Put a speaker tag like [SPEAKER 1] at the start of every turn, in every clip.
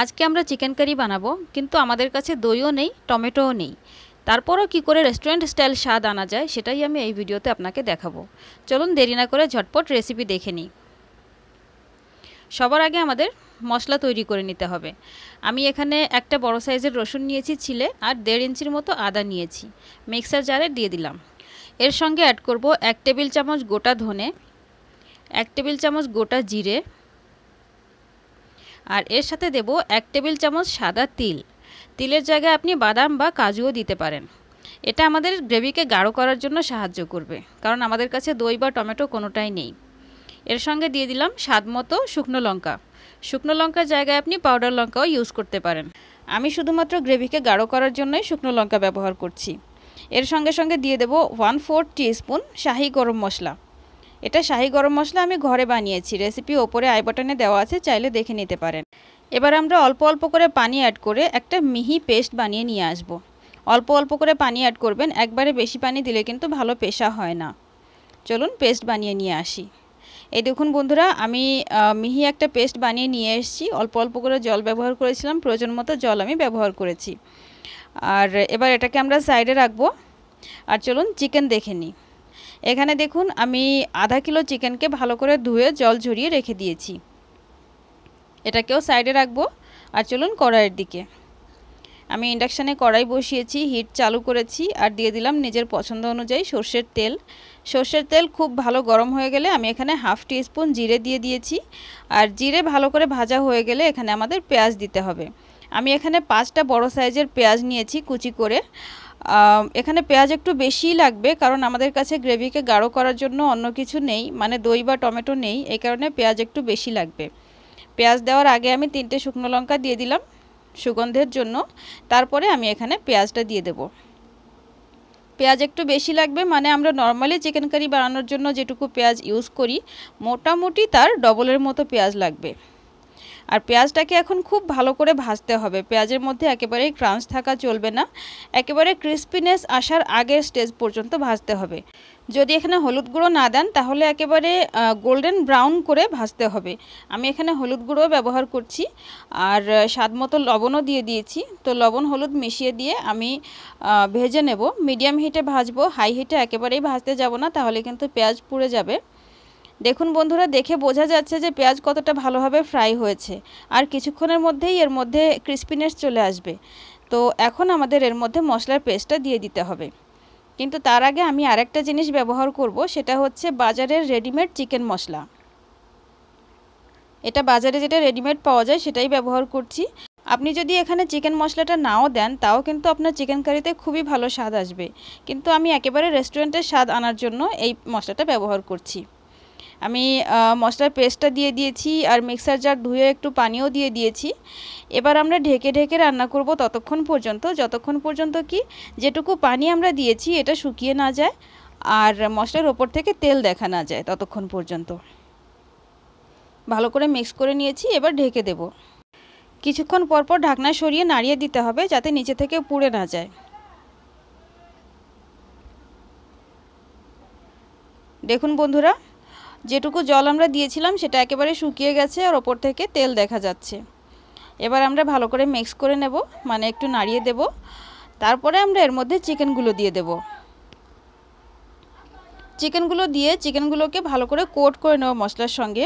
[SPEAKER 1] আজকে আমরা chicken curry বানাবো কিন্তু আমাদের কাছে দইও নেই টমেটোও নেই তারপরও কি করে রেস্টুরেন্ট স্টাইল স্বাদ আনা যায় সেটাই আমি এই ভিডিওতে আপনাকে দেখাবো চলুন দেরি না করে ঝটপট রেসিপি দেখে নিই সবার আগে আমাদের মশলা তৈরি করে নিতে হবে আমি এখানে একটা বড় সাইজের রসুন নিয়েছি ছিলে আর দেড় ইঞ্চির মতো আদা নিয়েছি মিক্সার জারে দিয়ে দিলাম এর সঙ্গে অ্যাড করব এক টেবিল চামচ গোটা ধনে এক টেবিল চামচ গোটা জিরে আর এর সাথে দেব এক টেবিল চামচ সাদা তিল তিলের জায়গায় আপনি বাদাম বা কাজুও দিতে পারেন এটা আমাদের গ্রেভিকে গাঢ় করার জন্য সাহায্য করবে কারণ আমাদের কাছে দই বা টমেটো কোনোটাই নেই এর সঙ্গে দিয়ে দিলাম স্বাদ মতো শুকনো লঙ্কা শুকনো লঙ্কার জায়গায় আপনি পাউডার লঙ্কাও ইউজ করতে পারেন আমি শুধুমাত্র গ্রেভিকে গাঢ় করার জন্যই শুকনো লঙ্কা ব্যবহার করছি এর সঙ্গে সঙ্গে দিয়ে দেব ওয়ান ফোর স্পুন শাহি গরম মশলা এটা শাহি গরম মশলা আমি ঘরে বানিয়েছি রেসিপি ওপরে আই বাটনে দেওয়া আছে চাইলে দেখে নিতে পারেন এবার আমরা অল্প অল্প করে পানি অ্যাড করে একটা মিহি পেস্ট বানিয়ে নিয়ে আসব অল্প অল্প করে পানি অ্যাড করবেন একবারে বেশি পানি দিলে কিন্তু ভালো পেশা হয় না চলুন পেস্ট বানিয়ে নিয়ে আসি এই দেখুন বন্ধুরা আমি মিহি একটা পেস্ট বানিয়ে নিয়ে এসেছি অল্প অল্প করে জল ব্যবহার করেছিলাম প্রয়োজন মতো জল আমি ব্যবহার করেছি আর এবার এটাকে আমরা সাইডে রাখবো আর চলুন চিকেন দেখে নিই এখানে দেখুন আমি আধা কিলো চিকেনকে ভালো করে ধুয়ে জল ঝরিয়ে রেখে দিয়েছি এটাকেও সাইডে রাখবো আর চলুন কড়াইয়ের দিকে আমি ইন্ডাকশানে কড়াই বসিয়েছি হিট চালু করেছি আর দিয়ে দিলাম নিজের পছন্দ অনুযায়ী সর্ষের তেল সর্ষের তেল খুব ভালো গরম হয়ে গেলে আমি এখানে হাফ টি স্পুন জিরে দিয়ে দিয়েছি আর জিরে ভালো করে ভাজা হয়ে গেলে এখানে আমাদের পেঁয়াজ দিতে হবে আমি এখানে পাঁচটা বড় সাইজের পেঁয়াজ নিয়েছি কুচি করে এখানে পেঁয়াজ একটু বেশি লাগবে কারণ আমাদের কাছে গ্রেভিকে গাঢ় করার জন্য অন্য কিছু নেই মানে দই বা টমেটো নেই এই কারণে পেঁয়াজ একটু বেশি লাগবে পেঁয়াজ দেওয়ার আগে আমি তিনটে শুকনো লঙ্কা দিয়ে দিলাম সুগন্ধের জন্য তারপরে আমি এখানে পেঁয়াজটা দিয়ে দেব পেঁয়াজ একটু বেশি লাগবে মানে আমরা নর্মালি চিকেন কারি বানানোর জন্য যেটুকু পেঁয়াজ ইউজ করি মোটামুটি তার ডবলের মতো পেঁয়াজ লাগবে আর পেঁয়াজটাকে এখন খুব ভালো করে ভাজতে হবে পেঁয়াজের মধ্যে একেবারেই ক্রাঞ্চ থাকা চলবে না একেবারে ক্রিস্পিনেস আসার আগের স্টেজ পর্যন্ত ভাজতে হবে যদি এখানে হলুদ গুঁড়ো না দেন তাহলে একেবারে গোল্ডেন ব্রাউন করে ভাজতে হবে আমি এখানে হলুদ গুঁড়ো ব্যবহার করছি আর স্বাদ মতো লবণও দিয়ে দিয়েছি তো লবণ হলুদ মিশিয়ে দিয়ে আমি ভেজে নেব মিডিয়াম হিটে ভাজবো হাই হিটে একেবারেই ভাজতে যাব না তাহলে কিন্তু পেঁয়াজ পুড়ে যাবে দেখুন বন্ধুরা দেখে বোঝা যাচ্ছে যে পেঁয়াজ কতটা ভালোভাবে ফ্রাই হয়েছে আর কিছুক্ষণের মধ্যেই এর মধ্যে ক্রিস্পিনেস চলে আসবে তো এখন আমাদের এর মধ্যে মশলার পেস্টটা দিয়ে দিতে হবে কিন্তু তার আগে আমি আরেকটা জিনিস ব্যবহার করব সেটা হচ্ছে বাজারের রেডিমেড চিকেন মশলা এটা বাজারে যেটা রেডিমেড পাওয়া যায় সেটাই ব্যবহার করছি আপনি যদি এখানে চিকেন মশলাটা নাও দেন তাও কিন্তু আপনার চিকেন কারিতে খুবই ভালো স্বাদ আসবে কিন্তু আমি একেবারে রেস্টুরেন্টের স্বাদ আনার জন্য এই মশলাটা ব্যবহার করছি আমি মশলার পেস্টটা দিয়ে দিয়েছি আর মিক্সার জার ধুয়ে একটু পানিও দিয়ে দিয়েছি এবার আমরা ঢেকে ঢেকে রান্না করব ততক্ষণ পর্যন্ত যতক্ষণ পর্যন্ত কি যেটুকু পানি আমরা দিয়েছি এটা শুকিয়ে না যায় আর মশলার ওপর থেকে তেল দেখা না যায় ততক্ষণ পর্যন্ত ভালো করে মিক্স করে নিয়েছি এবার ঢেকে দেব কিছুক্ষণ পরপর ঢাকনা সরিয়ে নাড়িয়ে দিতে হবে যাতে নিচে থেকে পুড়ে না যায় দেখুন বন্ধুরা যেটুকু জল আমরা দিয়েছিলাম সেটা একেবারে শুকিয়ে গেছে আর ওপর থেকে তেল দেখা যাচ্ছে এবার আমরা ভালো করে মিক্স করে নেব মানে একটু নাড়িয়ে দেব তারপরে আমরা এর মধ্যে চিকেনগুলো দিয়ে দেব চিকেনগুলো দিয়ে চিকেনগুলোকে ভালো করে কোট করে নেব মশলার সঙ্গে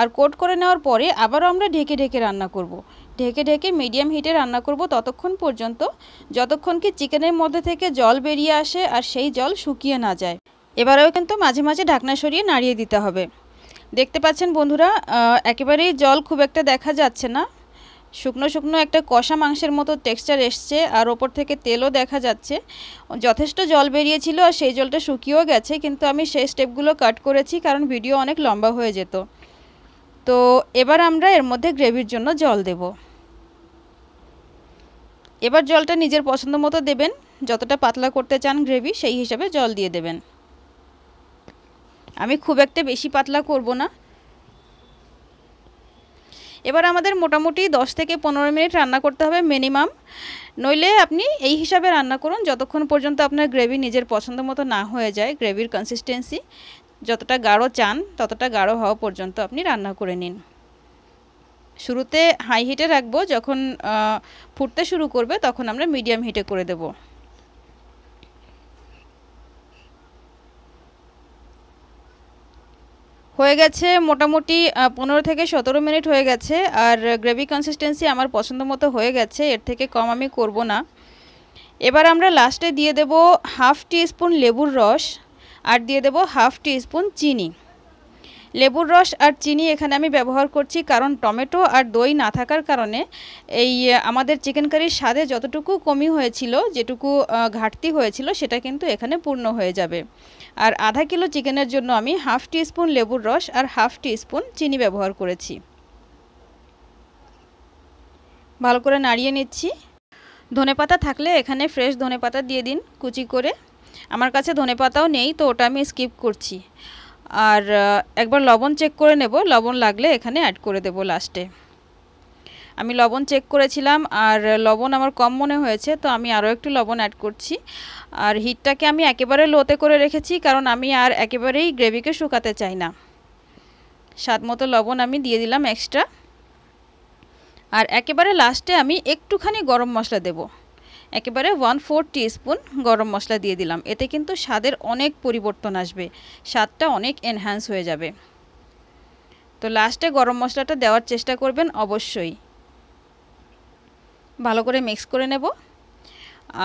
[SPEAKER 1] আর কোট করে নেওয়ার পরে আবারও আমরা ঢেকে ঢেকে রান্না করব। ঢেকে ঢেকে মিডিয়াম হিটে রান্না করব ততক্ষণ পর্যন্ত যতক্ষণ কি চিকেনের মধ্যে থেকে জল বেরিয়ে আসে আর সেই জল শুকিয়ে না যায় এবারেও কিন্তু মাঝে মাঝে ঢাকনা সরিয়ে নাড়িয়ে দিতে হবে দেখতে পাচ্ছেন বন্ধুরা একেবারেই জল খুব একটা দেখা যাচ্ছে না শুকনো শুকনো একটা কষা মাংসের মতো টেক্সচার এসছে আর ওপর থেকে তেলও দেখা যাচ্ছে যথেষ্ট জল বেরিয়েছিল আর সেই জলটা শুকিয়েও গেছে কিন্তু আমি সেই স্টেপগুলো কাট করেছি কারণ ভিডিও অনেক লম্বা হয়ে যেত তো এবার আমরা এর মধ্যে গ্রেভির জন্য জল দেব এবার জলটা নিজের পছন্দ মতো দেবেন যতটা পাতলা করতে চান গ্রেভি সেই হিসাবে জল দিয়ে দেবেন আমি খুব একটা বেশি পাতলা করব না এবার আমাদের মোটামুটি 10 থেকে পনেরো মিনিট রান্না করতে হবে মিনিমাম নইলে আপনি এই হিসাবে রান্না করুন যতক্ষণ পর্যন্ত আপনার গ্রেভি নিজের পছন্দ মতো না হয়ে যায় গ্রেভির কনসিস্টেন্সি যতটা গাঢ় চান ততটা গাঢ় হওয়া পর্যন্ত আপনি রান্না করে নিন শুরুতে হাই হিটে রাখবো যখন ফুটতে শুরু করবে তখন আমরা মিডিয়াম হিটে করে দেবো হয়ে গেছে মোটামুটি পনেরো থেকে সতেরো মিনিট হয়ে গেছে আর গ্রেভি কনসিস্টেন্সি আমার পছন্দ মতো হয়ে গেছে এর থেকে কম আমি করব না এবার আমরা লাস্টে দিয়ে দেব হাফ টি স্পুন লেবুর রস আর দিয়ে দেব হাফ টি স্পুন চিনি লেবুর রস আর চিনি এখানে আমি ব্যবহার করছি কারণ টমেটো আর দই না থাকার কারণে এই আমাদের চিকেন কারির স্বাদে যতটুকু কমি হয়েছিল যেটুকু ঘাটতি হয়েছিল সেটা কিন্তু এখানে পূর্ণ হয়ে যাবে আর আধা কিলো চিকেনের জন্য আমি হাফ টিস্পুন লেবুর রস আর হাফ টিস্পুন চিনি ব্যবহার করেছি ভালো করে নাড়িয়ে নিচ্ছি ধনেপাতা থাকলে এখানে ফ্রেশ ধনেপাতা দিয়ে দিন কুচি করে আমার কাছে ধনেপাতাও নেই তো ওটা আমি স্কিপ করছি আর একবার লবণ চেক করে নেব লবণ লাগলে এখানে অ্যাড করে দেব লাস্টে আমি লবণ চেক করেছিলাম আর লবণ আমার কম মনে হয়েছে তো আমি আরও একটু লবণ অ্যাড করছি আর হিটটাকে আমি একেবারে লোতে করে রেখেছি কারণ আমি আর একেবারেই গ্রেভিকে শুকাতে চাই না স্বাদ মতো লবণ আমি দিয়ে দিলাম এক্সট্রা আর একেবারে লাস্টে আমি একটুখানি গরম মশলা দেবো একেবারে ওয়ান ফোর স্পুন গরম মশলা দিয়ে দিলাম এতে কিন্তু স্বাদের অনেক পরিবর্তন আসবে স্বাদটা অনেক এনহ্যান্স হয়ে যাবে তো লাস্টে গরম মশলাটা দেওয়ার চেষ্টা করবেন অবশ্যই ভালো করে মিক্স করে নেব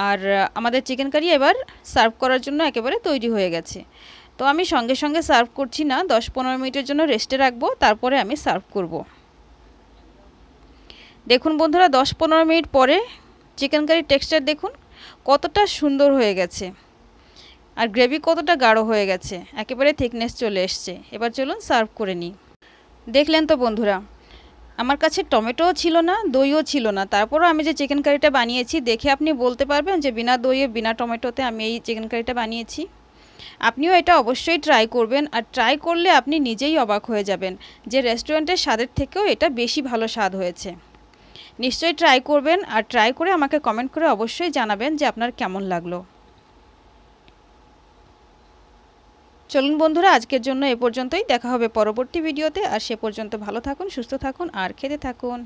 [SPEAKER 1] আর আমাদের চিকেন কারি এবার সার্ভ করার জন্য একেবারে তৈরি হয়ে গেছে তো আমি সঙ্গে সঙ্গে সার্ভ করছি না দশ পনেরো মিনিটের জন্য রেস্টে রাখবো তারপরে আমি সার্ভ করব দেখুন বন্ধুরা দশ পনেরো মিনিট পরে চিকেন কারির টেক্সচার দেখুন কতটা সুন্দর হয়ে গেছে আর গ্রেভি কতটা গাঢ় হয়ে গেছে একেবারে থিকনেস চলে এসছে এবার চলুন সার্ভ করে নিই দেখলেন তো বন্ধুরা আমার কাছে টমেটোও ছিল না দইও ছিল না তারপরও আমি যে চিকেন কারিটা বানিয়েছি দেখে আপনি বলতে পারবেন যে বিনা দইয়ে বিনা টমেটোতে আমি এই চিকেন কারিটা বানিয়েছি আপনিও এটা অবশ্যই ট্রাই করবেন আর ট্রাই করলে আপনি নিজেই অবাক হয়ে যাবেন যে রেস্টুরেন্টের স্বাদের থেকেও এটা বেশি ভালো স্বাদ হয়েছে নিশ্চয়ই ট্রাই করবেন আর ট্রাই করে আমাকে কমেন্ট করে অবশ্যই জানাবেন যে আপনার কেমন লাগলো চলুন বন্ধুরা আজকের জন্য এ পর্যন্তই দেখা হবে পরবর্তী ভিডিওতে আর সে পর্যন্ত ভালো থাকুন সুস্থ থাকুন আর খেতে থাকুন